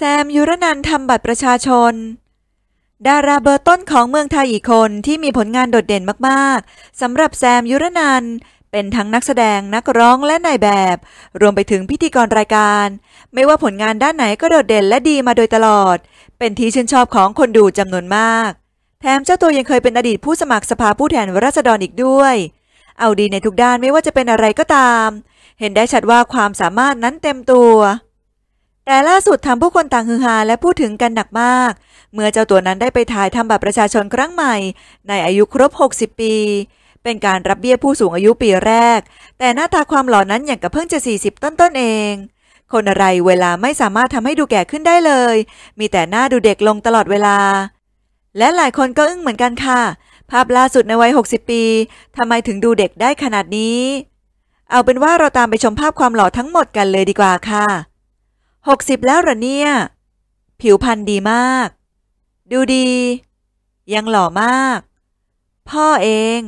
แซม ยุรนันทำบัตรประชาชน ดาราเบอร์ต้นของเมืองไทยอีกคนที่มีผลงานโดดเด่นมากๆสำหรับแซม ยุรนัน เป็นทั้งนักแสดงนักร้องและนายแบบ รวมไปถึงพิธีกรรายการ ไม่ว่าผลงานด้านไหนก็โดดเด่นและดีมาโดยตลอด เป็นที่ชื่นชอบของคนดูจำนวนมากแถมเจ้าตัวยังเคยเป็นอดีตผู้สมัครสภาผู้แทนราษฎรอีกด้วย เอาดีในทุกด้านไม่ว่าจะเป็นอะไรก็ตาม เห็นได้ชัดว่าความสามารถนั้นเต็มตัวแต่ล่าสุดทำผู้คนต่างฮือฮาและพูดถึงกันหนักมาก เมื่อเจ้าตัวนั้นได้ไปถ่ายทำบัตรประชาชนครั้งใหม่ ในอายุครบ 60 ปี เป็นการรับเบี้ยผู้สูงอายุปีแรก แต่หน้าตาความหล่อนั้นอย่างกับเพิ่งจะ 40 ต้นต้นเอง คนอะไรเวลาไม่สามารถทำให้ดูแก่ขึ้นได้เลย มีแต่หน้าดูเด็กลงตลอดเวลา และหลายคนก็อึ้งเหมือนกันค่ะ ภาพล่าสุดในวัย60 ปีทำไมถึงดูเด็กได้ขนาดนี้ เอาเป็นว่าเราตามไปชมภาพความหล่อทั้งหมดกันเลยดีกว่าค่ะหกสิบแล้วหรอเนี่ย ผิวพรรณดีมาก ดูดี ยังหล่อมาก พ่อเอง